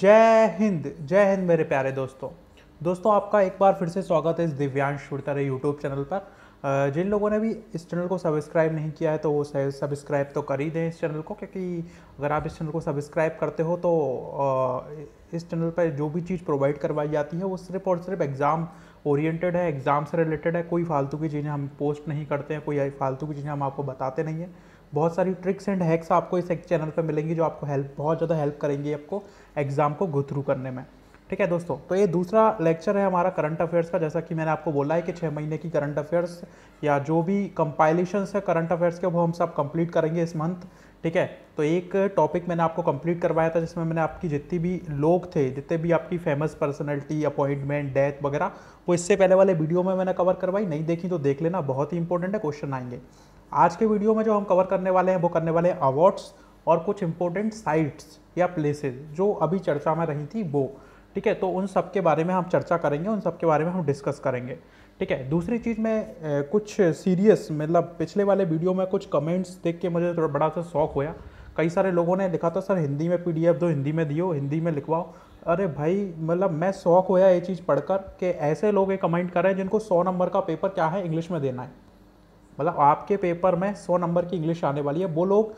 जय हिंद जय हिंद मेरे प्यारे दोस्तों दोस्तों आपका एक बार फिर से स्वागत है इस दिव्यांश छुड़तारे यूट्यूब चैनल पर जिन लोगों ने भी इस चैनल को सब्सक्राइब नहीं किया है तो वो सब्सक्राइब तो कर ही दें इस चैनल को क्योंकि अगर आप इस चैनल को सब्सक्राइब करते हो तो इस चैनल पर जो भी चीज़ प्रोवाइड करवाई जाती है वो सिर्फ और सिर्फ एग्ज़ाम ओरिएंटेड है एग्ज़ाम से रिलेटेड है कोई फालतू की चीज़ें हम पोस्ट नहीं करते हैं कोई फालतू की चीज़ें हम आपको बताते नहीं हैं बहुत सारी ट्रिक्स एंड हैक्स आपको इस एक चैनल पर मिलेंगी जो आपको हेल्प बहुत ज़्यादा हेल्प करेंगी आपको एग्ज़ाम को गुथ्रू करने में ठीक है दोस्तों तो ये दूसरा लेक्चर है हमारा करंट अफेयर्स का जैसा कि मैंने आपको बोला है कि छः महीने की करंट अफेयर्स या जो भी कंपाइलेशन है करंट अफेयर्स के वो हम सब कंप्लीट करेंगे इस मंथ ठीक है तो एक टॉपिक मैंने आपको कंप्लीट करवाया था जिसमें मैंने आपकी जितनी भी लोग थे जितने भी आपकी फेमस पर्सनैलिटी अपॉइंटमेंट डेथ वगैरह वो इससे पहले वाले वीडियो में मैंने कवर करवाई नहीं देखी तो देख लेना बहुत ही इंपॉर्टेंट है क्वेश्चन आएंगे आज के वीडियो में जो हम कवर करने वाले हैं वो करने वाले हैं अवार्ड्स और कुछ इम्पोर्टेंट साइट्स या प्लेसेस जो अभी चर्चा में रही थी वो ठीक है तो उन सब के बारे में हम चर्चा करेंगे उन सब के बारे में हम डिस्कस करेंगे ठीक है दूसरी चीज़ मैं कुछ सीरियस मतलब पिछले वाले वीडियो में कुछ कमेंट्स देख के मुझे थोड़ा बड़ा सा शौक होया कई सारे लोगों ने लिखा था सर हिंदी में पी दो हिंदी में दियो हिंदी में लिखवाओ अरे भाई मतलब मैं शौक होया ये चीज़ पढ़कर कि ऐसे लोग ये कमेंट करें जिनको सौ नंबर का पेपर क्या है इंग्लिश में देना है मतलब आपके पेपर में सौ नंबर की इंग्लिश आने वाली है वो लोग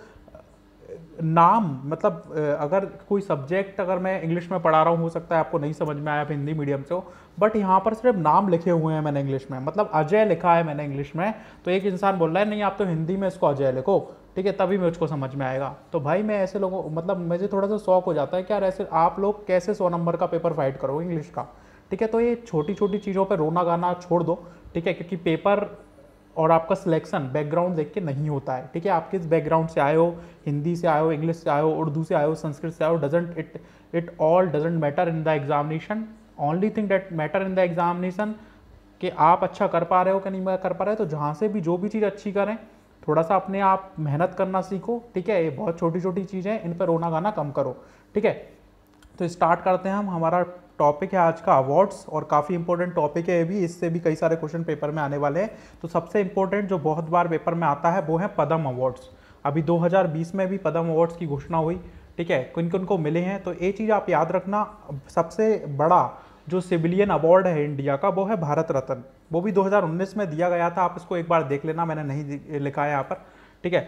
नाम मतलब अगर कोई सब्जेक्ट अगर मैं इंग्लिश में पढ़ा रहा हूँ हो सकता है आपको नहीं समझ में आया आप हिंदी मीडियम से हो बट यहाँ पर सिर्फ नाम लिखे हुए हैं मैंने इंग्लिश में मतलब अजय लिखा है मैंने इंग्लिश में तो एक इंसान बोल रहा है नहीं आप तो हिंदी में इसको अजय लिखो ठीक है तभी मुझको समझ में आएगा तो भाई मैं ऐसे लोगों मतलब मुझे थोड़ा सा शौक हो जाता है कि यार ऐसे आप लोग कैसे सौ नंबर का पेपर फाइट करोगे इंग्लिश का ठीक है तो ये छोटी छोटी चीज़ों पर रोना गाना छोड़ दो ठीक है क्योंकि पेपर और आपका सिलेक्शन बैकग्राउंड देख के नहीं होता है ठीक है आप किस बैकग्राउंड से आए हो हिंदी से आए हो इंग्लिश से आए हो उर्दू से आए हो संस्कृत से आए हो doesn't it it all doesn't matter in the examination only thing that matter in the examination कि आप अच्छा कर पा रहे हो कि नहीं कर पा रहे हो तो जहाँ से भी जो भी चीज़ अच्छी करें थोड़ा सा अपने आप मेहनत करना सीखो ठीक है ये बहुत छोटी छोटी चीज़ें इन पर रोना गाना कम करो ठीक है तो स्टार्ट करते हैं हम हमारा टॉपिक है आज का अवार्ड्स और काफ़ी इंपॉर्टेंट टॉपिक है ये भी इससे भी कई सारे क्वेश्चन पेपर में आने वाले हैं तो सबसे इंपॉर्टेंट जो बहुत बार पेपर में आता है वो है पदम अवार्ड्स अभी 2020 में भी पदम अवार्ड्स की घोषणा हुई ठीक है किन किन को मिले हैं तो ये चीज़ आप याद रखना सबसे बड़ा जो सिविलियन अवार्ड है इंडिया का वो है भारत रत्न वो भी 2019 में दिया गया था आप इसको एक बार देख लेना मैंने नहीं लिखा है यहाँ पर ठीक है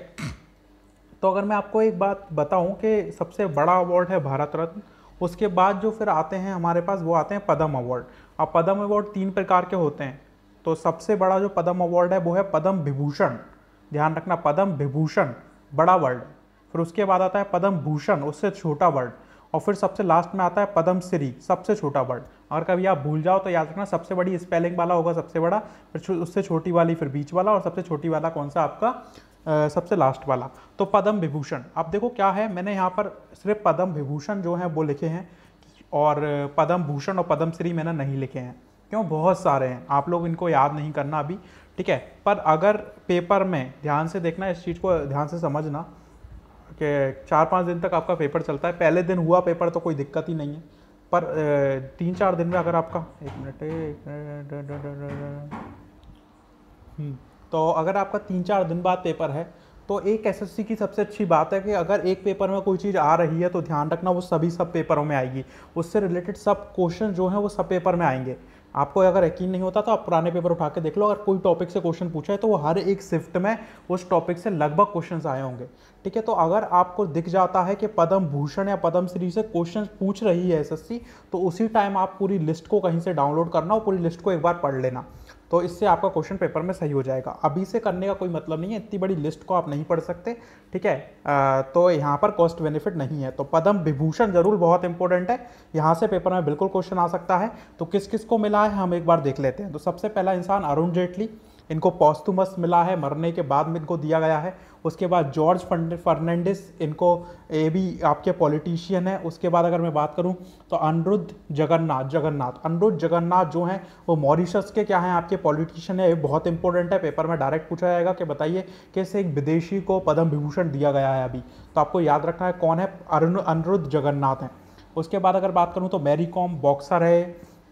तो अगर मैं आपको एक बात बताऊं कि सबसे बड़ा अवार्ड है भारत रत्न उसके बाद जो फिर आते हैं हमारे पास वो आते हैं पदम अवार्ड अब पदम अवार्ड तीन प्रकार के होते हैं तो सबसे बड़ा जो पदम अवार्ड है वो है पदम विभूषण ध्यान रखना पदम विभूषण बड़ा वर्ड फिर उसके बाद आता है पदम भूषण उससे छोटा वर्ड और फिर सबसे लास्ट में आता है पदम श्री सबसे छोटा वर्ड अगर कभी आप भूल जाओ तो याद रखना सबसे बड़ी स्पेलिंग वाला होगा सबसे बड़ा फिर उससे छोटी वाली फिर बीच वाला और सबसे छोटी वाला कौन सा आपका सबसे लास्ट वाला तो पद्म विभूषण आप देखो क्या है मैंने यहाँ पर सिर्फ पद्म विभूषण जो हैं वो लिखे हैं और पद्म भूषण और पद्म श्री मैंने नहीं लिखे हैं क्यों बहुत सारे हैं आप लोग इनको याद नहीं करना अभी ठीक है पर अगर पेपर में ध्यान से देखना इस चीज़ को ध्यान से समझना कि चार पाँच दिन तक आपका पेपर चलता है पहले दिन हुआ पेपर तो कोई दिक्कत ही नहीं है पर तीन चार दिन में अगर आपका एक मिनट एक हम्म। तो अगर आपका तीन चार दिन बाद पेपर है तो एक एसएससी की सबसे अच्छी बात है कि अगर एक पेपर में कोई चीज़ आ रही है तो ध्यान रखना वो सभी सब पेपरों में आएगी उससे रिलेटेड सब क्वेश्चन जो हैं वो सब पेपर में आएंगे आपको अगर यकीन नहीं होता तो आप पुराने पेपर उठा के देख लो अगर कोई टॉपिक से क्वेश्चन पूछा है तो वो हर एक शिफ्ट में उस टॉपिक से लगभग क्वेश्चन आए होंगे ठीक है तो अगर आपको दिख जाता है कि पद्म भूषण या पद्म श्री से क्वेश्चन पूछ रही है एसएससी तो उसी टाइम आप पूरी लिस्ट को कहीं से डाउनलोड करना और पूरी लिस्ट को एक बार पढ़ लेना तो इससे आपका क्वेश्चन पेपर में सही हो जाएगा अभी से करने का कोई मतलब नहीं है इतनी बड़ी लिस्ट को आप नहीं पढ़ सकते ठीक है आ, तो यहाँ पर कॉस्ट बेनिफिट नहीं है तो पदम विभूषण जरूर बहुत इंपॉर्टेंट है यहाँ से पेपर में बिल्कुल क्वेश्चन आ सकता है तो किस किस को मिला है हम एक बार देख लेते हैं तो सबसे पहला इंसान अरुण जेटली इनको पॉस्तुमस मिला है मरने के बाद में इनको दिया गया है उसके बाद जॉर्ज फर्नैंडिस इनको ये भी आपके पॉलिटिशियन है उसके बाद अगर मैं बात करूं तो अनिरुद्ध जगन्नाथ जगन्नाथ अनिरुद्ध जगन्नाथ जो हैं वो मॉरिशस के क्या हैं आपके पॉलिटिशियन है ये बहुत इंपॉर्टेंट है पेपर में डायरेक्ट पूछा जाएगा कि बताइए किस एक विदेशी को पद्म विभूषण दिया गया है अभी तो आपको याद रखना है कौन है अनिरुद्ध जगन्नाथ हैं उसके बाद अगर बात करूँ तो मैरी कॉम बॉक्सर है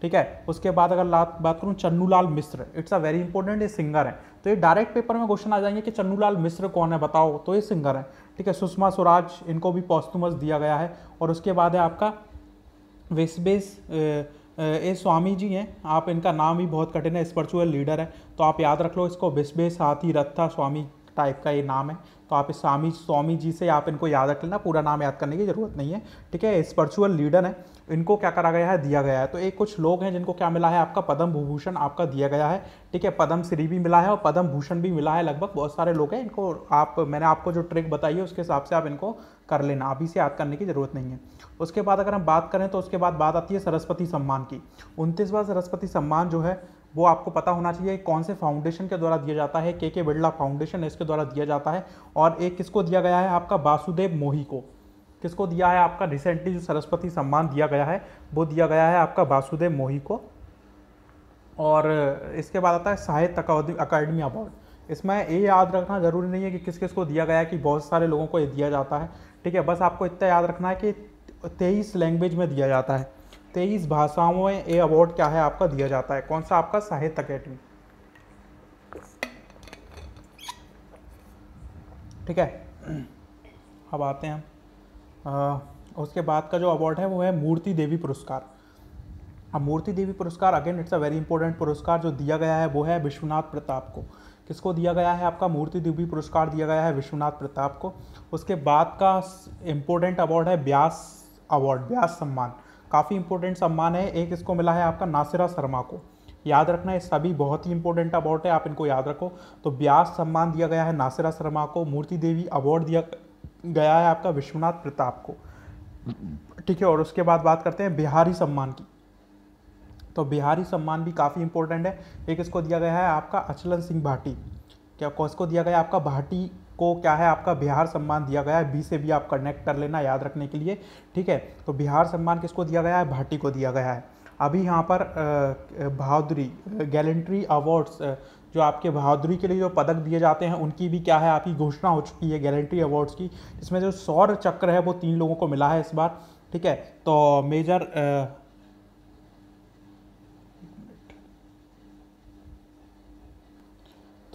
ठीक है उसके बाद अगर बात करूँ Channulal Mishra it's a very important ये सिंगर है तो ये डायरेक्ट पेपर में क्वेश्चन आ जाएंगे कि चन्नूलाल मिश्र कौन है बताओ तो ये सिंगर है ठीक है सुषमा स्वराज इनको भी पॉस्टुमस दिया गया है और उसके बाद है आपका वेसबेस ए स्वामी जी हैं आप इनका नाम भी बहुत कठिन है स्परिचुअल लीडर है तो आप याद रख लो इसको बिस्बे साथी रत्था स्वामी टाइप का ये नाम है तो आप इस स्वामी स्वामी जी से आप इनको याद रख लेना पूरा नाम याद करने की ज़रूरत नहीं है ठीक है स्परिचुअल लीडर है इनको क्या करा गया है दिया गया है तो एक कुछ लोग हैं जिनको क्या मिला है आपका पद्म भूभूषण आपका दिया गया है ठीक है पद्म श्री भी मिला है और पद्म भूषण भी मिला है लगभग बहुत सारे लोग हैं इनको आप मैंने आपको जो ट्रिक बताई है उसके हिसाब से आप इनको कर लेना अभी से याद करने की ज़रूरत नहीं है उसके बाद अगर हम बात करें तो उसके बाद बात आती है सरस्वती सम्मान की उनतीसवा सरस्वती सम्मान जो है वो आपको पता होना चाहिए कौन से फाउंडेशन के द्वारा दिया जाता है के के बिरला फाउंडेशन इसके द्वारा दिया जाता है और एक किसको दिया गया है आपका वासुदेव मोही को किसको दिया है आपका रिसेंटली जो सरस्वती सम्मान दिया गया है वो दिया गया है आपका वासुदेव मोही को और इसके बाद आता है साहित्य अकादमी अवार्ड इसमें ये याद रखना ज़रूरी नहीं है कि किस किस को दिया गया है कि बहुत सारे लोगों को ये दिया जाता है ठीक है बस आपको इतना याद रखना है कि तेईस लैंग्वेज में दिया जाता है तेईस भाषाओं में ये अवार्ड क्या है आपका दिया जाता है कौन सा आपका साहित्य अकेडमी ठीक है अब आते हैं आ, उसके बाद का जो अवार्ड है वो है मूर्ति देवी पुरस्कार अब मूर्ति देवी पुरस्कार again it's a very important पुरस्कार जो दिया गया है वो है विश्वनाथ प्रताप को किसको दिया गया है आपका मूर्ति देवी पुरस्कार दिया गया है विश्वनाथ प्रताप को उसके बाद का इम्पोर्टेंट अवार्ड है ब्यास अवार्ड ब्यास सम्मान काफ़ी इंपॉर्टेंट सम्मान है एक इसको मिला है आपका नासिरा शर्मा को याद रखना ये सभी बहुत ही इंपॉर्टेंट अवार्ड है आप इनको याद रखो तो ब्यास सम्मान दिया गया है नासिरा शर्मा को मूर्ति देवी अवार्ड दिया गया है आपका विश्वनाथ प्रताप को ठीक है और उसके बाद बात करते हैं बिहारी सम्मान की तो बिहारी सम्मान भी काफ़ी इंपॉर्टेंट है एक इसको दिया गया है आपका अचलन सिंह भाटी क्या को इसको दिया गया आपका भाटी को क्या है आपका बिहार सम्मान दिया गया है बी से भी आप कनेक्ट कर लेना याद रखने के लिए ठीक है तो बिहार सम्मान किसको दिया गया है भाटी को दिया गया है अभी यहाँ पर बहादुरी गैलेंट्री अवार्ड्स जो आपके बहादुरी के लिए जो पदक दिए जाते हैं उनकी भी क्या है आपकी घोषणा हो चुकी है गैलेंट्री अवार्ड्स की इसमें जो सौर चक्र है वो तीन लोगों को मिला है इस बार ठीक है तो मेजर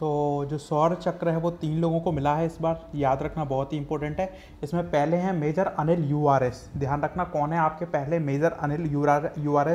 तो जो सौर चक्र है वो तीन लोगों को मिला है इस बार याद रखना बहुत ही इंपॉर्टेंट है इसमें पहले हैं मेजर अनिल यू ध्यान रखना कौन है आपके पहले मेजर अनिल यू आर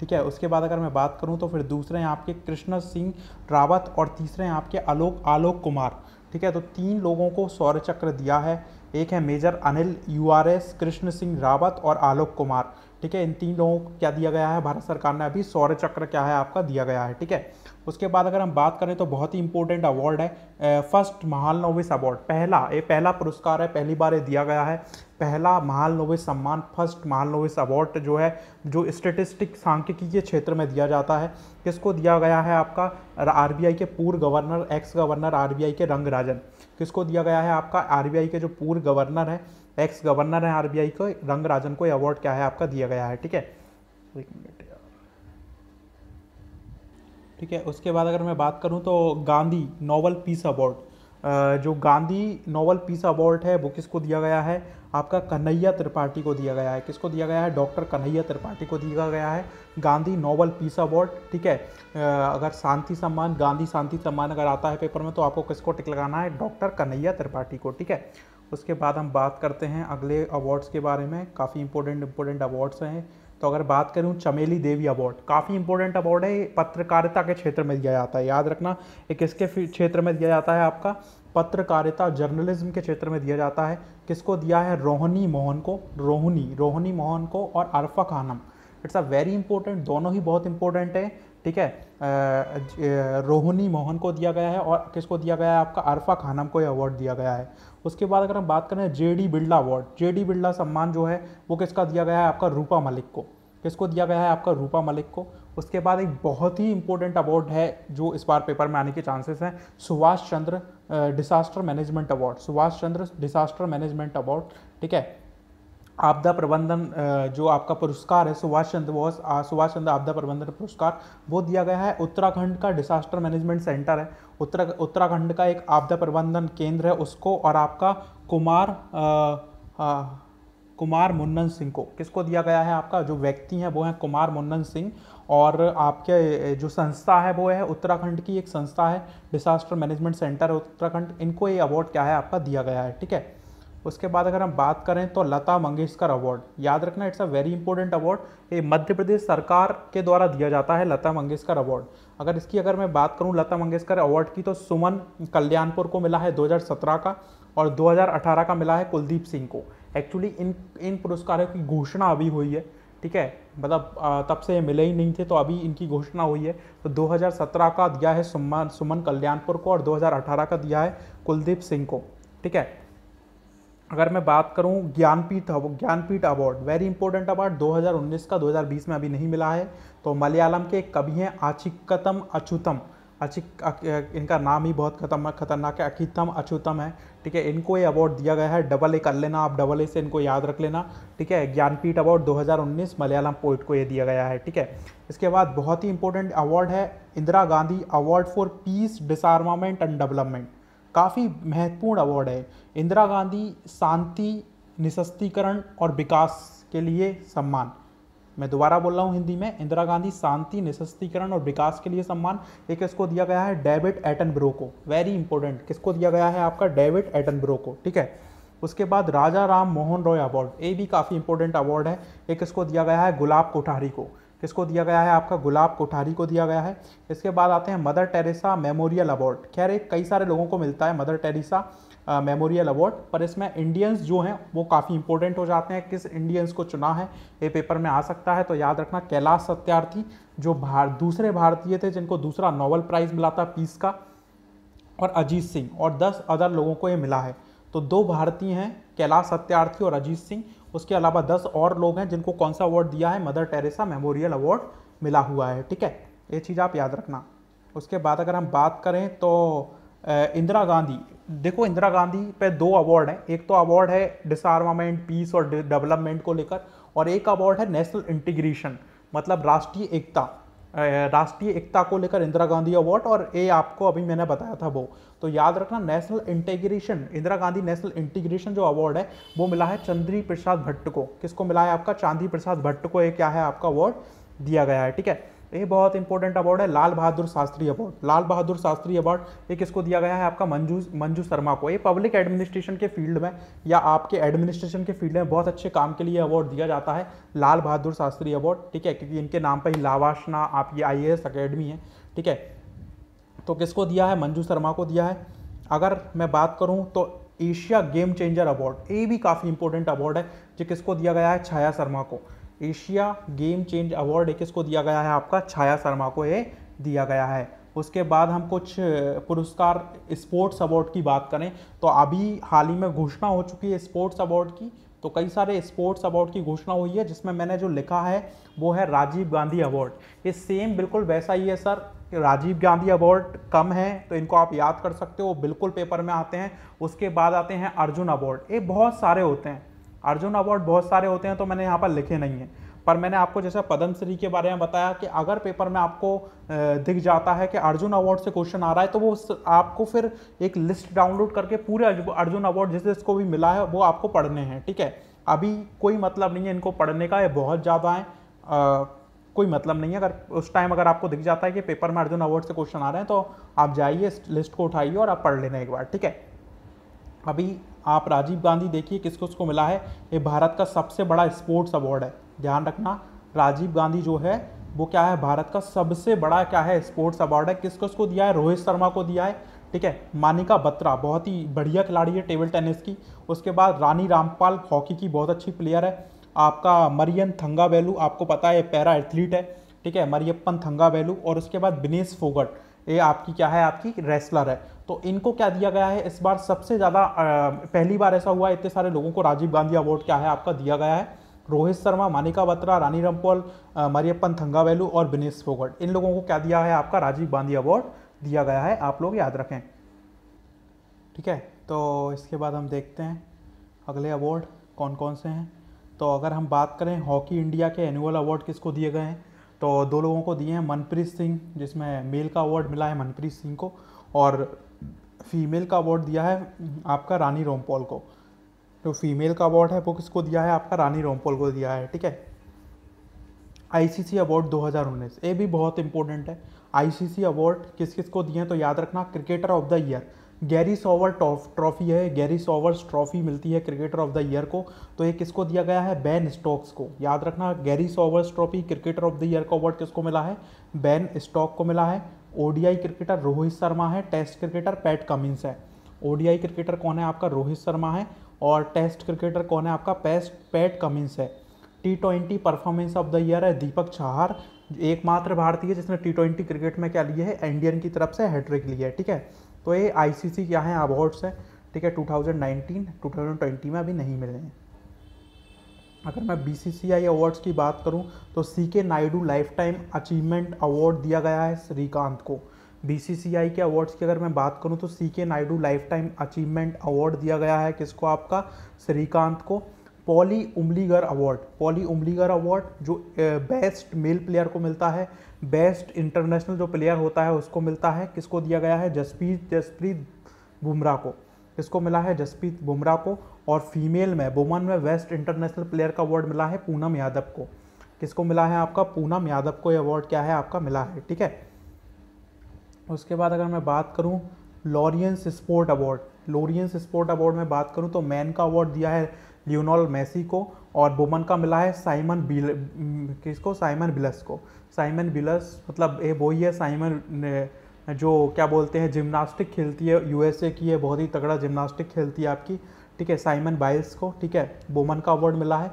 ठीक है उसके बाद अगर मैं बात करूं तो फिर दूसरे हैं आपके कृष्ण सिंह रावत और तीसरे हैं आपके आलोक आलोक कुमार ठीक है तो तीन लोगों को सौर चक्र दिया है एक है major Anil U R S Krishna Singh Rawat और आलोक कुमार ठीक है इन तीन लोगों को क्या दिया गया है भारत सरकार ने अभी सौर्य चक्र क्या है आपका दिया गया है ठीक है उसके बाद अगर हम बात करें तो बहुत ही इंपॉर्टेंट अवार्ड है फर्स्ट महाल नोविस अवार्ड पहला ये पहला पुरस्कार है पहली बार ये दिया गया है पहला महाल नोविस सम्मान फर्स्ट महाल नोविस अवार्ड जो है जो स्टेटिस्टिक सांख्यिकी के क्षेत्र में दिया जाता है किसको दिया गया है आपका आर के पूर्व गवर्नर एक्स गवर्नर आर के रंगराजन किसको दिया गया है आपका आरबीआई के जो पूर्व गवर्नर है एक्स गवर्नर है आरबीआई को रंगराजन को अवार्ड क्या है आपका दिया गया है ठीक है ठीक है उसके बाद अगर मैं बात करूं तो गांधी नोवल पीस अवार्ड जो गांधी नोवल पीस अवार्ड है वो किसको दिया गया है आपका कन्हैया त्रिपाठी को दिया गया है किसको दिया गया है डॉक्टर कन्हैया त्रिपाठी को दिया गया है गांधी नोबल पीस अवार्ड ठीक है अगर शांति सम्मान गांधी शांति सम्मान अगर आता है पेपर में तो आपको किसको टिक लगाना है डॉक्टर कन्हैया त्रिपाठी को ठीक है उसके बाद हम बात करते हैं अगले अवार्ड्स के बारे में काफ़ी इंपॉर्टेंट इंपॉर्टेंट अवार्ड्स हैं तो अगर बात करूं चमेली देवी अवार्ड काफ़ी इंपॉर्टेंट अवार्ड है पत्रकारिता के क्षेत्र में दिया जाता है याद रखना एक किसके क्षेत्र में दिया जाता है आपका पत्रकारिता जर्नलिज्म के क्षेत्र में दिया जाता है किसको दिया है रोहनी मोहन को रोहनी रोहनी मोहन को और Arfa Khanum it's a very important दोनों ही बहुत इंपॉर्टेंट है ठीक है रोहनी मोहन को दिया गया है और किसको दिया गया है आपका अरफा खानम को यह अवार्ड दिया गया है उसके बाद अगर हम बात करें J D Birla award J D Birla सम्मान जो है वो किसका दिया गया है आपका रूपा मलिक को किसको दिया गया है आपका रूपा मलिक को उसके बाद एक बहुत ही इंपॉर्टेंट अवार्ड है जो इस बार पेपर में आने के चांसेस हैं Subhash Chandra disaster management award Subhash Chandra disaster management award ठीक है आपदा प्रबंधन जो आपका पुरस्कार है सुभाष चंद्र बोस सुभाष चंद्र आपदा प्रबंधन पुरस्कार वो दिया गया है उत्तराखंड का डिसास्टर मैनेजमेंट सेंटर है उत्तरा उत्तराखंड का एक आपदा प्रबंधन केंद्र है उसको और आपका कुमार आ, आ, कुमार मुन्नन सिंह को किसको दिया गया है आपका जो व्यक्ति हैं वो हैं कुमार मुन्नन सिंह और आपके जो संस्था है वो है उत्तराखंड की एक संस्था है डिसास्टर मैनेजमेंट सेंटर उत्तराखंड इनको ये अवार्ड क्या है आपका दिया गया है ठीक है उसके बाद अगर हम बात करें तो लता मंगेशकर अवार्ड याद रखना it's a very important award ये मध्य प्रदेश सरकार के द्वारा दिया जाता है लता मंगेशकर अवार्ड अगर इसकी अगर मैं बात करूं लता मंगेशकर अवार्ड की तो सुमन कल्याणपुर को मिला है 2017 का और 2018 का मिला है कुलदीप सिंह को एक्चुअली इन इन पुरस्कारों की घोषणा अभी हुई है ठीक है मतलब तब से ये मिले ही नहीं थे तो अभी इनकी घोषणा हुई है तो 2017 का दिया है सुमन सुमन कल्याणपुर को और 2018 का दिया है कुलदीप सिंह को ठीक है अगर मैं बात करूं Jnanpith Jnanpith award very important award 2019 का 2020 में अभी नहीं मिला है तो मलयालम के कवि हैं आचिकतम अचुतम अच्छी इनका नाम ही बहुत खतम खतरनाक है अखितम अछूतम है ठीक है इनको ये अवार्ड दिया गया है डबल ए कर लेना आप डबल ए से इनको याद रख लेना ठीक है ज्ञानपीठ अवार्ड 2019 मलयालम पोइट को ये दिया गया है ठीक है इसके बाद बहुत ही इंपॉर्टेंट अवार्ड है Indira Gandhi award for peace disarmament and development काफ़ी महत्वपूर्ण अवार्ड है इंदिरा गांधी शांति निशस्तीकरण और विकास के लिए सम्मान मैं दोबारा बोल रहा हूँ हिंदी में इंदिरा गांधी शांति निशस्तीकरण और विकास के लिए सम्मान ये किसको दिया गया है डेविड एटन ब्रो को वेरी इंपॉर्टेंट किसको दिया गया है आपका डेविड एटन ब्रो को ठीक है उसके बाद राजा राम मोहन रॉय अवार्ड ये भी काफ़ी इंपॉर्टेंट अवार्ड है ये किसको दिया गया है गुलाब कोठारी को किसको दिया गया है आपका गुलाब कोठारी को दिया गया है इसके बाद आते हैं मदर टेरेसा मेमोरियल अवार्ड खैर एक कई सारे लोगों को मिलता है मदर टेरेसा मेमोरियल अवार्ड पर इसमें इंडियंस जो हैं वो काफ़ी इंपॉर्टेंट हो जाते हैं किस इंडियंस को चुना है ये पेपर में आ सकता है तो याद रखना कैलाश सत्यार्थी जो भार दूसरे भारतीय थे जिनको दूसरा नोबल प्राइज़ मिला था पीस का और अजीत सिंह और दस अदर लोगों को ये मिला है तो दो भारतीय हैं कैलाश सत्यार्थी और अजीत सिंह उसके अलावा दस और लोग हैं जिनको कौन सा अवार्ड दिया है मदर टेरेसा मेमोरियल अवार्ड मिला हुआ है ठीक है ये चीज़ आप याद रखना उसके बाद अगर हम बात करें तो इंदिरा गांधी देखो इंदिरा गांधी पे दो अवार्ड हैं एक तो अवार्ड है डिसआर्मामेंट पीस और डेवलपमेंट को लेकर और एक अवार्ड है नेशनल इंटीग्रेशन मतलब राष्ट्रीय एकता राष्ट्रीय एकता को लेकर इंदिरा गांधी अवार्ड और ये आपको अभी मैंने बताया था वो तो याद रखना national integration Indira Gandhi national integration जो अवार्ड है वो मिला है चंद्री प्रसाद भट्ट को किसको मिला है आपका चांदी प्रसाद भट्ट को ये क्या है आपका अवार्ड दिया गया है ठीक है ये बहुत इंपॉर्टेंट अवार्ड है लाल बहादुर शास्त्री अवार्ड लाल बहादुर शास्त्री अवार्ड ये किसको दिया गया है आपका मंजू मंजू शर्मा को ये पब्लिक एडमिनिस्ट्रेशन के फील्ड में या आपके एडमिनिस्ट्रेशन के फील्ड में बहुत अच्छे काम के लिए अवार्ड दिया जाता है लाल बहादुर शास्त्री अवार्ड ठीक है क्योंकि इनके नाम पर ही लावाशना आपकी आई अकेडमी है ठीक है तो किसको दिया है मंजू शर्मा को दिया है अगर मैं बात करूँ तो एशिया गेम चेंजर अवार्ड ये भी काफ़ी इंपॉर्टेंट अवार्ड है जो किसको दिया गया है छाया शर्मा को एशिया गेम चेंज अवार्ड एक इसको दिया गया है आपका छाया शर्मा को ये दिया गया है उसके बाद हम कुछ पुरस्कार स्पोर्ट्स अवार्ड की बात करें तो अभी हाल ही में घोषणा हो चुकी है स्पोर्ट्स अवार्ड की तो कई सारे स्पोर्ट्स अवार्ड की घोषणा हुई है जिसमें मैंने जो लिखा है वो है राजीव गांधी अवार्ड ये सेम बिल्कुल वैसा ही है सर राजीव गांधी अवार्ड कम है तो इनको आप याद कर सकते हो बिल्कुल पेपर में आते हैं उसके बाद आते हैं अर्जुन अवार्ड ये बहुत सारे होते हैं अर्जुन अवार्ड बहुत सारे होते हैं तो मैंने यहाँ पर लिखे नहीं हैं पर मैंने आपको जैसा पद्मश्री के बारे में बताया कि अगर पेपर में आपको दिख जाता है कि अर्जुन अवार्ड से क्वेश्चन आ रहा है तो वो आपको फिर एक लिस्ट डाउनलोड करके पूरे अर्जुन अवार्ड जिस जिसको भी मिला है वो आपको पढ़ने हैं ठीक है अभी कोई मतलब नहीं है इनको पढ़ने का ये बहुत ज़्यादा है आ, कोई मतलब नहीं है अगर उस टाइम अगर आपको दिख जाता है कि पेपर में अर्जुन अवार्ड से क्वेश्चन आ रहे हैं तो आप जाइए इस लिस्ट को उठाइए और आप पढ़ लेना एक बार ठीक है अभी आप राजीव गांधी देखिए किसको उसको मिला है ये भारत का सबसे बड़ा स्पोर्ट्स अवार्ड है ध्यान रखना राजीव गांधी जो है वो क्या है भारत का सबसे बड़ा क्या है स्पोर्ट्स अवार्ड है किसको उसको दिया है रोहित शर्मा को दिया है ठीक है मानिका बत्रा बहुत ही बढ़िया खिलाड़ी है टेबल टेनिस की उसके बाद रानी रामपाल हॉकी की बहुत अच्छी प्लेयर है आपका मरियन थंगा वैलू आपको पता है पैरा एथलीट है ठीक है मरियप्पन थंगा वैलू और उसके बाद बिनेश फोगट ये आपकी क्या है आपकी रेसलर है तो इनको क्या दिया गया है इस बार सबसे ज़्यादा पहली बार ऐसा हुआ है इतने सारे लोगों को राजीव गांधी अवार्ड क्या है आपका दिया गया है रोहित शर्मा मानिका बत्रा रानी रामपोल मरियप्पन थंगावेलू और विनेश फोगट इन लोगों को क्या दिया है आपका राजीव गांधी अवार्ड दिया गया है आप लोग याद रखें ठीक है तो इसके बाद हम देखते हैं अगले अवार्ड कौन कौन से हैं तो अगर हम बात करें हॉकी इंडिया के एनुअल अवार्ड किसको दिए गए हैं तो दो लोगों को दिए हैं मनप्रीत सिंह जिसमें मेल का अवार्ड मिला है मनप्रीत सिंह को और फीमेल का अवार्ड दिया है आपका रानी रोमपॉल को तो फीमेल का अवार्ड है वो किसको दिया है आपका रानी रोमपॉल को दिया है ठीक है आईसीसी अवार्ड 2019 ये भी बहुत इंपॉर्टेंट है आईसीसी अवार्ड किस किस को दिए हैं तो याद रखना cricketer of the year Garry Sobers trophy है गैरी सोवर्स ट्रॉफी मिलती है क्रिकेटर ऑफ द ईयर को तो ये किसको दिया गया है बैन स्टॉक्स को याद रखना Garry Sobers trophy cricketer of the year का अवार्ड किसको मिला है बैन स्टॉक को मिला है ओडीआई क्रिकेटर रोहित शर्मा है टेस्ट क्रिकेटर पैट कमिंस है ओडीआई क्रिकेटर कौन है आपका रोहित शर्मा है और टेस्ट क्रिकेटर कौन है आपका पेस्ट पैट कमिंस है T twenty performance of the year है दीपक चाहार एकमात्र भारतीय जिसने टी ट्वेंटी क्रिकेट में क्या लिए है इंडियन की तरफ से हैट्रिक ली है ठीक है तो ये आईसीसी क्या है अवार्ड्स है ठीक है 2019 2020 में अभी नहीं मिले हैं अगर मैं बी सी सी आई अवार्ड्स की बात करूं तो C K Naidu lifetime achievement award दिया गया है श्रीकांत को बी सी सी आई के अवार्ड्स की अगर मैं बात करूं तो C K Naidu lifetime achievement award दिया गया है किसको आपका श्रीकांत को पॉली उमलीगर अवार्ड पॉली उमलीगर अवार्ड जो बेस्ट मेल प्लेयर को मिलता है बेस्ट इंटरनेशनल जो प्लेयर होता है उसको मिलता है किसको दिया गया है जसप्रीत जसप्रीत बुमराह को किसको मिला है जसप्रीत बुमराह को और फीमेल में वुमन में बेस्ट इंटरनेशनल प्लेयर का अवार्ड मिला है पूनम यादव को किसको मिला है आपका पूनम यादव को ये अवार्ड क्या है आपका मिला है ठीक है उसके बाद अगर मैं बात करूँ Laureus sport award Laureus sport award में बात करूँ तो मैन का अवार्ड दिया है लियोनॉल मेसी को और बोमन का मिला है साइमन बिल किसको साइमन बिलस को साइमन बिलस मतलब ये वही है साइमन जो क्या बोलते हैं जिम्नास्टिक खेलती है यूएसए की है बहुत ही तगड़ा जिम्नास्टिक खेलती है आपकी ठीक है साइमन बाइल्स को ठीक है बोमन का अवार्ड मिला है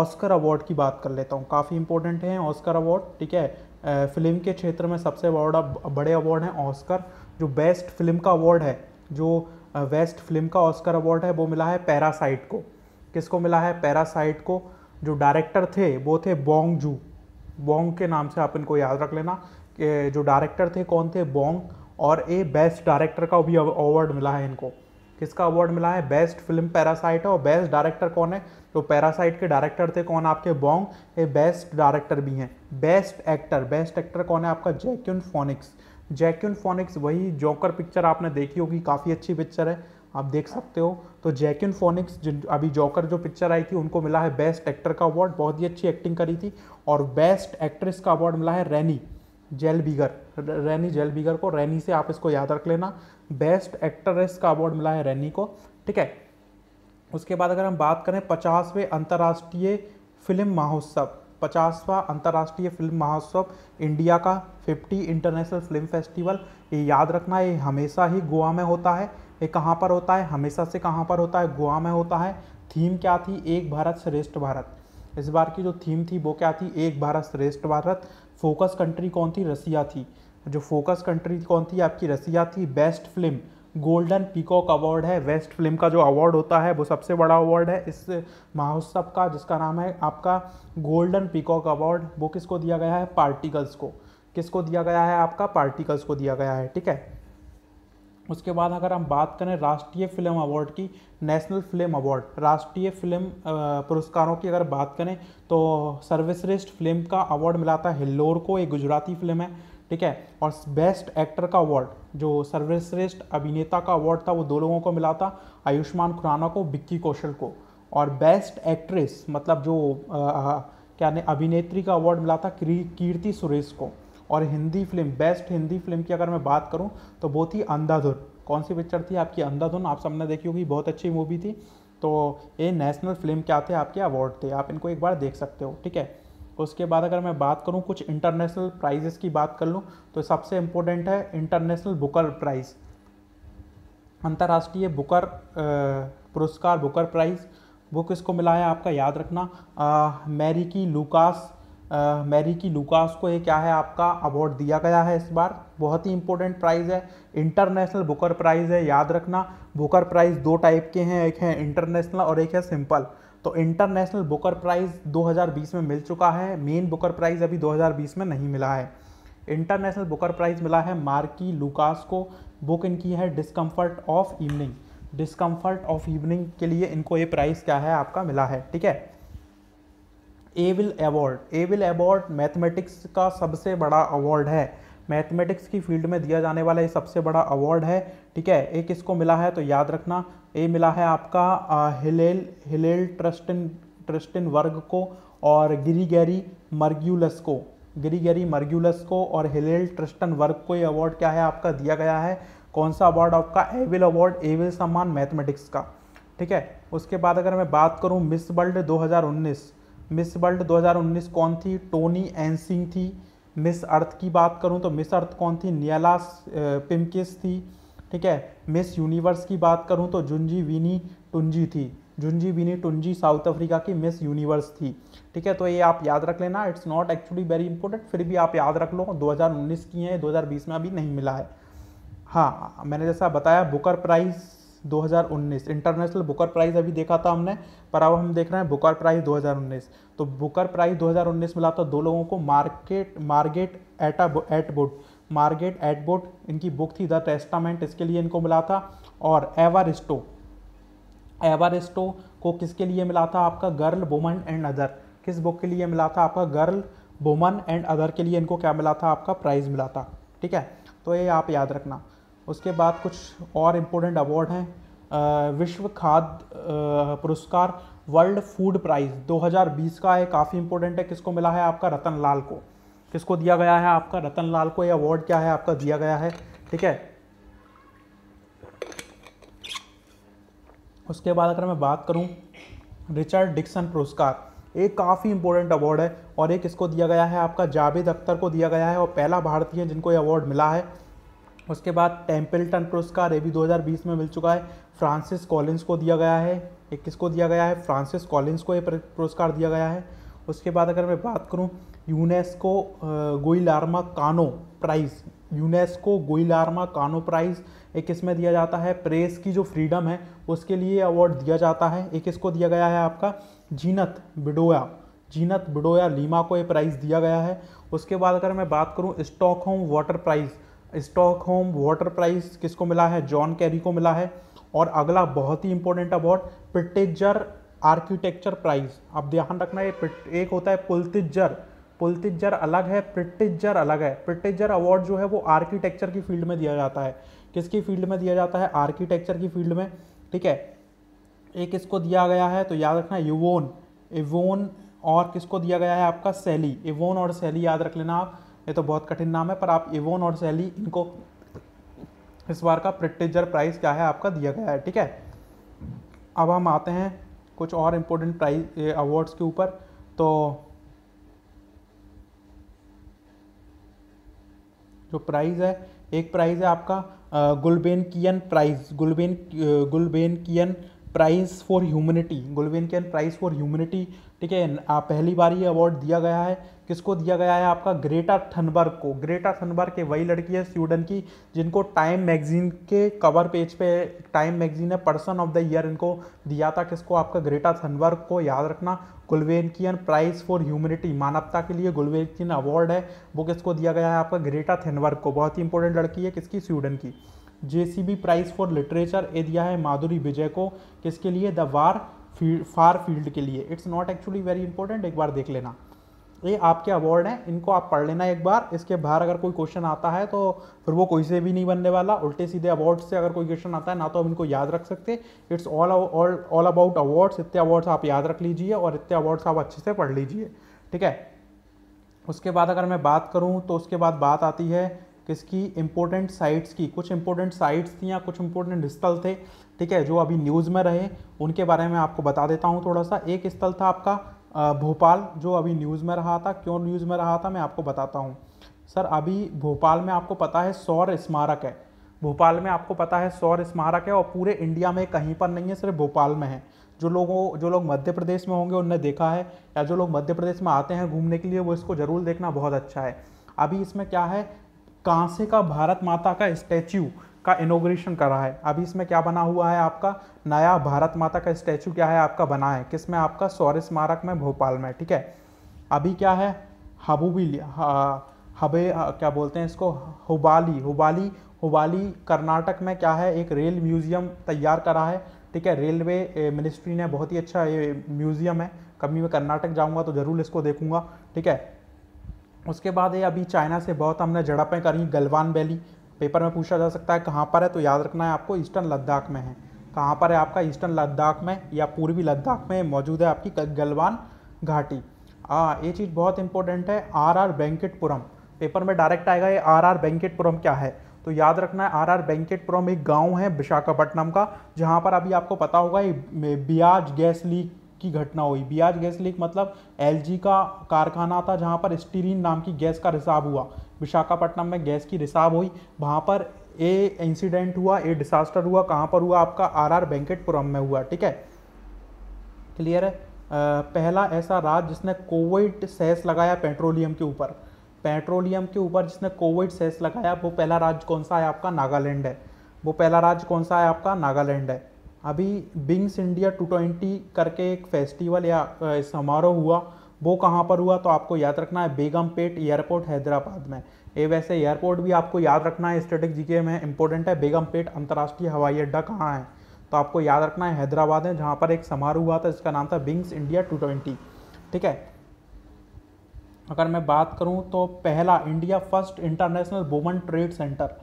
ऑस्कर अवार्ड की बात कर लेता हूँ काफ़ी इंपॉर्टेंट है ऑस्कर अवार्ड ठीक है फिल्म के क्षेत्र में सबसे अवार्ड बड़े अवार्ड हैं ऑस्कर जो बेस्ट फिल्म का अवार्ड है जो बेस्ट फिल्म का ऑस्कर अवार्ड है वो मिला है पैरासाइट को किसको मिला है पैरासाइट को जो डायरेक्टर थे वो थे बोंग जू बोंग के नाम से आप इनको याद रख लेना कि जो डायरेक्टर थे कौन थे बोंग और ए बेस्ट डायरेक्टर का भी अवार्ड मिला है इनको किसका अवार्ड मिला है बेस्ट फिल्म पैरासाइट है और बेस्ट डायरेक्टर कौन है तो पैरासाइट के डायरेक्टर थे कौन आपके बोंग ये बेस्ट डायरेक्टर भी हैं बेस्ट एक्टर बेस्ट एक्टर कौन है आपका जैक्यून फोनिक्स जैक्यून फोनिक्स वही जॉकर पिक्चर आपने देखी होगी काफ़ी अच्छी पिक्चर है आप देख सकते हो तो जैकिन फोनिक्स जिन अभी जॉकर जो पिक्चर आई थी उनको मिला है बेस्ट एक्टर का अवार्ड बहुत ही अच्छी एक्टिंग करी थी और बेस्ट एक्ट्रेस का अवार्ड मिला है Renee Zellweger Renee Zellweger को रैनी से आप इसको याद रख लेना बेस्ट एक्ट्रेस का अवार्ड मिला है रैनी को ठीक है उसके बाद अगर हम बात करें पचासवें अंतर्राष्ट्रीय फिल्म महोत्सव पचासवा अंतर्राष्ट्रीय फिल्म महोत्सव इंडिया का फिफ्टी इंटरनेशनल फिल्म फेस्टिवल ये याद रखना ये हमेशा ही गोवा में होता है ये कहाँ पर होता है हमेशा से कहाँ पर होता है गोवा में होता है थीम क्या थी एक भारत श्रेष्ठ भारत इस बार की जो थीम थी वो क्या थी एक भारत श्रेष्ठ भारत फोकस कंट्री कौन थी रसिया थी जो फोकस कंट्री कौन थी आपकी रसिया थी best film golden peacock award है वेस्ट फिल्म का जो अवार्ड होता है वो सबसे बड़ा अवार्ड है इस महोत्सव का जिसका नाम है आपका गोल्डन पीकॉक अवार्ड वो किसको दिया गया है पार्टिकल्स को किसको दिया गया है आपका पार्टिकल्स को दिया गया है ठीक है उसके बाद अगर हम बात करें राष्ट्रीय फिल्म अवार्ड की नेशनल फिल्म अवार्ड राष्ट्रीय फिल्म पुरस्कारों की अगर बात करें तो सर्वश्रेष्ठ फिल्म का अवार्ड मिला था हिल्लोर को एक गुजराती फिल्म है ठीक है और बेस्ट एक्टर का अवार्ड जो सर्वश्रेष्ठ अभिनेता का अवार्ड था वो दो लोगों को मिला था आयुष्मान खुराना को विक्की कौशल को और बेस्ट एक्ट्रेस मतलब जो आ, क्या अभिनेत्री का अवार्ड मिला था कीर्ति सुरेश को और Hindi film best Hindi film की अगर मैं बात करूँ तो वो थी अंधाधुन कौन सी पिक्चर थी आपकी अंधाधुन आप सबने देखी होगी बहुत अच्छी मूवी थी तो ये नेशनल फिल्म क्या थे आपके अवार्ड थे आप इनको एक बार देख सकते हो ठीक है उसके बाद अगर मैं बात करूँ कुछ इंटरनेशनल प्राइजेस की बात कर लूँ तो सबसे इम्पोर्टेंट है इंटरनेशनल बुकर प्राइज़ अंतर्राष्ट्रीय बुकर पुरस्कार बुकर प्राइज़ बुक इसको मिला है आपका याद रखना मैरी की लूकास मैरी की लुकास को ये क्या है आपका अवार्ड दिया गया है इस बार बहुत ही इंपॉर्टेंट प्राइज़ है इंटरनेशनल बुकर प्राइज़ है याद रखना बुकर प्राइज़ दो टाइप के हैं एक है इंटरनेशनल और एक है सिंपल तो इंटरनेशनल बुकर प्राइज़ 2020 में मिल चुका है मेन बुकर प्राइज़ अभी 2020 में नहीं मिला है इंटरनेशनल बुकर प्राइज़ मिला है मार्की लुकास को बुक इनकी है discomfort of evening discomfort of evening के लिए इनको ये प्राइज़ क्या है आपका मिला है ठीक है Abel award Abel award mathematics का सबसे बड़ा अवार्ड है मैथमेटिक्स की फील्ड में दिया जाने वाला ये सबसे बड़ा अवार्ड है ठीक है एक इसको मिला है तो याद रखना ये मिला है आपका हिलेल हिलेल ट्रस्टिन ट्रस्टिन वर्ग को और गिरी गैरी मर्ग्यूलस को गिरी गैरी मर्ग्यूलस को और हिलेल ट्रस्टन वर्ग को ये अवार्ड क्या है आपका दिया गया है कौन सा अवार्ड आपका एविल अवार्ड एविल सम्मान मैथमेटिक्स का ठीक है उसके बाद अगर मैं बात करूँ मिस वर्ल्ड दो मिस वर्ल्ड 2019 कौन थी टोनी एनसिंग थी मिस अर्थ की बात करूँ तो मिस अर्थ कौन थी नियाला पिमकिस थी ठीक है मिस यूनिवर्स की बात करूँ तो जुंजी विनी टुंजी थी Zozibini Tunzi South Africa की मिस यूनिवर्स थी ठीक है तो ये आप याद रख लेना it's not actually very important फिर भी आप याद रख लो 2019 की है 2020 में अभी नहीं मिला है हाँ मैंने जैसा बताया Booker prize 2019 international Booker prize अभी देखा था हमने पर अब हम देख रहे हैं बुकर प्राइज़ 2019 तो बुकर प्राइज़ 2019 मिला था दो लोगों को market Margaret Atwood market at एटबुड इनकी बुक थी द टेस्टामेंट इसके लिए इनको मिला था और एवारिस्टो एवारिस्टो को किसके लिए मिला था आपका गर्ल वुमन एंड अदर किस बुक के लिए मिला था आपका गर्ल वुमन एंड अदर के लिए इनको क्या मिला था आपका प्राइज़ मिला था ठीक है तो ये आप याद रखना उसके बाद कुछ और इम्पोर्टेंट अवार्ड हैं विश्व खाद्य पुरस्कार वर्ल्ड फूड प्राइज़ 2020 का है काफ़ी इम्पोर्टेंट है किसको मिला है आपका रतन लाल को किसको दिया गया है आपका रतन लाल को ये अवार्ड क्या है आपका दिया गया है ठीक है उसके बाद अगर मैं बात करूँ रिचर्ड डिक्सन पुरस्कार एक काफ़ी इंपॉर्टेंट अवार्ड है और एक इसको दिया गया है आपका जावेद अख्तर को दिया गया है और पहला भारतीय जिनको ये अवार्ड मिला है उसके बाद टेम्पल्टन पुरस्कार ये भी 2020 में मिल चुका है फ्रांसिस कॉलिंस को दिया गया है ये किसको दिया गया है फ्रांसिस कॉलिंस को ये पुरस्कार दिया गया है उसके बाद अगर मैं बात करूँ यूनेस्को गोइलार्मा कानो प्राइज़ यूनेस्को गोइलार्मा कानो प्राइज़ एक किसमें दिया जाता है प्रेस की जो फ्रीडम है उसके लिए अवार्ड दिया जाता है एक किसको दिया गया है आपका जीनत बिडोया जीनत बिडोया लीमा को ये प्राइज़ दिया गया है उसके बाद अगर मैं बात करूँ Stockholm water prize Stockholm water prize किसको मिला है जॉन कैरी को मिला है और अगला बहुत ही important award Pritzker architecture prize आप ध्यान रखना है एक होता है पुलतिजर पुलतिजर अलग है पिटेजर अलग है पिटेजर अवार्ड जो है वो आर्किटेक्चर की फील्ड में दिया जाता है किसकी फील्ड में दिया जाता है आर्किटेक्चर की फील्ड में ठीक है एक इसको दिया गया है तो याद रखना यूवोन इवोन और किसको दिया गया है आपका सैली इवोन और सैली याद रख लेना आप ये तो बहुत कठिन नाम है पर आप इवोन और सैली इनको इस बार का प्रिटेजर प्राइज़ क्या है आपका दिया गया है ठीक है अब हम आते हैं कुछ और इम्पोर्टेंट प्राइज अवार्ड्स के ऊपर तो जो प्राइज़ है एक प्राइज़ है आपका गुलबेन कियन प्राइज़ गुलबेन गुलबेन कियन प्राइज़ फॉर ह्यूमनिटी गुलबेन कियन प्राइज़ फॉर ह्यूमनिटी ठीक है पहली बार ये अवार्ड दिया गया है किसको दिया गया है आपका ग्रेटा थनबर्ग को ग्रेटा थनबर्ग के वही लड़की है स्वीडन की जिनको टाइम मैगजीन के कवर पेज पे टाइम मैगजीन ने पर्सन ऑफ द ईयर इनको दिया था किसको आपका ग्रेटा थनबर्ग को याद रखना गुलवेनकियन प्राइज फॉर ह्यूमिनिटी मानवता के लिए गुलवेनकियन अवार्ड है वो किसको दिया गया है आपका ग्रेटा थनबर्ग को बहुत ही इंपॉर्टेंट लड़की है किसकी स्वीडन की J C B prize for literature ए दिया है माधुरी विजय को किसके लिए द वार फार फील्ड के लिए it's not actually very important एक बार देख लेना ये आपके अवार्ड हैं इनको आप पढ़ लेना एक बार इसके बाहर अगर कोई क्वेश्चन आता है तो फिर वो कोई से भी नहीं बनने वाला उल्टे सीधे अवार्ड से अगर कोई क्वेश्चन आता है ना तो हम इनको याद रख सकते it's all all all about awards इतने अवार्ड्स आप याद रख लीजिए और इतने अवार्ड्स आप अच्छे से पढ़ लीजिए ठीक है उसके बाद अगर मैं बात करूँ तो उसके बाद बात आती है किसकी इम्पोर्टेंट साइट्स की कुछ इम्पोर्टेंट साइट्स थी या कुछ इम्पोर्टेंट स्थल थे ठीक है जो अभी न्यूज़ में रहे उनके बारे में आपको बता देता हूँ थोड़ा सा एक स्थल था आपका भोपाल जो अभी न्यूज़ में रहा था क्यों न्यूज़ में रहा था मैं आपको बताता हूँ सर अभी भोपाल में आपको पता है सौर स्मारक है भोपाल में आपको पता है सौर स्मारक है और पूरे इंडिया में कहीं पर नहीं है सिर्फ भोपाल में है जो लोगों जो लोग मध्य प्रदेश में होंगे उनने देखा है या जो लोग मध्य प्रदेश में आते हैं घूमने के लिए वो इसको ज़रूर देखना बहुत अच्छा है अभी इसमें क्या है कांसे का भारत माता का स्टैचू का इनोग्रेशन करा है अभी इसमें क्या बना हुआ है आपका नया भारत माता का स्टैचू क्या है आपका बना है किस में आपका सौर्य स्मारक में भोपाल में ठीक है अभी क्या है हबूबी हबे क्या बोलते हैं इसको हुबाली हुबाली हुबाली कर्नाटक में क्या है एक रेल म्यूज़ियम तैयार करा है ठीक है रेलवे मिनिस्ट्री ने बहुत ही अच्छा ये म्यूज़ियम है कभी मैं कर्नाटक जाऊंगा तो ज़रूर इसको देखूंगा ठीक है उसके बाद ये अभी चाइना से बहुत हमने झड़पें करी गलवान वैली पेपर में पूछा जा सकता है कहाँ पर है तो याद रखना है आपको ईस्टर्न लद्दाख में है कहाँ पर है आपका ईस्टर्न लद्दाख में या पूर्वी लद्दाख में मौजूद है आपकी गलवान घाटी हाँ ये चीज़ बहुत इंपॉर्टेंट है आर आर वेंकटपुरम पेपर में डायरेक्ट आएगा ये आर आर वेंकटपुरम क्या है तो याद रखना है आर आर वेंकटपुरम एक गांव है विशाखापट्टनम का जहाँ पर अभी आपको पता होगा ये ब्याज गैस लीक की घटना हुई बियाज गैस लीक मतलब एलजी का कारखाना था जहां पर स्टीरिन नाम की गैस का रिसाव हुआ विशाखापट्टनम में गैस की रिसाव हुई वहां पर ए इंसिडेंट हुआ ए डिसास्टर हुआ कहाँ पर हुआ आपका आर आर वेंकटपुरम में हुआ ठीक है क्लियर है आ, पहला ऐसा राज्य जिसने कोविड सेस लगाया पेट्रोलियम के ऊपर पेट्रोलियम के ऊपर जिसने कोविड सेस लगाया वो पहला राज्य कौन सा है आपका नागालैंड है वो पहला राज्य कौन सा है आपका नागालैंड है अभी बिंग्स इंडिया 220 करके एक फेस्टिवल या समारोह हुआ वो कहाँ पर हुआ तो आपको याद रखना है बेगमपेट एयरपोर्ट हैदराबाद में ये वैसे एयरपोर्ट भी आपको याद रखना है स्टेटिक जीके में इंपॉर्टेंट है बेगमपेट अंतर्राष्ट्रीय हवाई अड्डा कहाँ है तो आपको याद रखना है हैदराबाद है जहाँ पर एक समारोह हुआ था इसका नाम था बिंग्स इंडिया टू ठीक है अगर मैं बात करूँ तो पहला India first international woman trade centre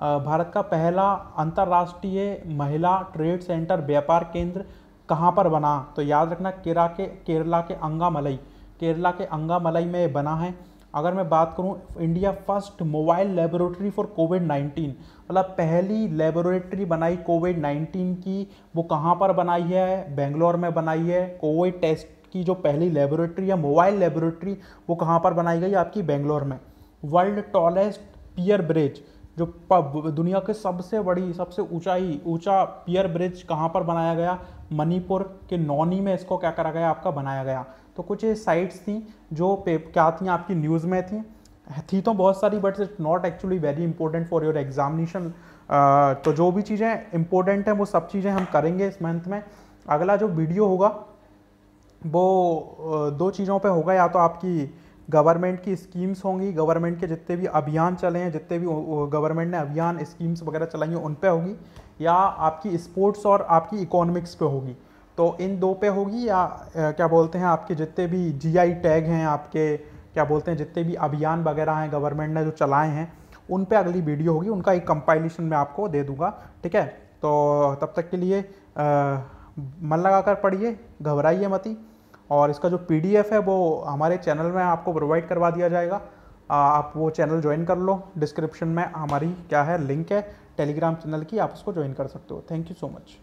भारत का पहला अंतर्राष्ट्रीय महिला ट्रेड सेंटर व्यापार केंद्र कहाँ पर बना तो याद रखना केरा के केरला के अंगामलई केरला के अंगामलई में बना है अगर मैं बात करूँ India first mobile laboratory for COVID nineteen मतलब पहली लेबोरेटरी बनाई कोविड नाइन्टीन की वो कहाँ पर बनाई है बेंगलोर में बनाई है कोविड टेस्ट की जो पहली लेबोरेटरी या मोबाइल लेबोरेटरी वो कहाँ पर बनाई गई आपकी बेंगलोर में वर्ल्ड टॉलेस्ट पियर ब्रिज जो दुनिया के सबसे बड़ी सबसे ऊंचाई ऊंचा पियर ब्रिज कहाँ पर बनाया गया मणिपुर के नौनी में इसको क्या करा गया आपका बनाया गया तो कुछ ये साइट्स थी जो पे क्या थी आपकी न्यूज़ में थी थी तो बहुत सारी but it's not actually very important for your examination तो जो भी चीज़ें इंपॉर्टेंट हैं वो सब चीज़ें हम करेंगे इस मंथ में अगला जो वीडियो होगा वो दो चीज़ों पे होगा या तो आपकी गवर्नमेंट की स्कीम्स होंगी गवर्नमेंट के जितने भी अभियान चले हैं जितने भी गवर्नमेंट ने अभियान स्कीम्स वगैरह चलाई हैं उन पे होगी या आपकी स्पोर्ट्स और आपकी इकोनॉमिक्स पे होगी तो इन दो पे होगी या क्या बोलते हैं आपके जितने भी जीआई टैग हैं आपके क्या बोलते हैं जितने भी अभियान वगैरह हैं गवर्नमेंट ने जो चलाए हैं उन पर अगली वीडियो होगी उनका एक कंपाइलेशन मैं आपको दे दूंगा ठीक है तो तब तक के लिए आ, मन लगा कर पढ़िए घबराइए मती और इसका जो पी है वो हमारे चैनल में आपको प्रोवाइड करवा दिया जाएगा आप वो चैनल ज्वाइन कर लो डिस्क्रिप्शन में हमारी क्या है लिंक है टेलीग्राम चैनल की आप उसको ज्वाइन कर सकते हो थैंक यू सो मच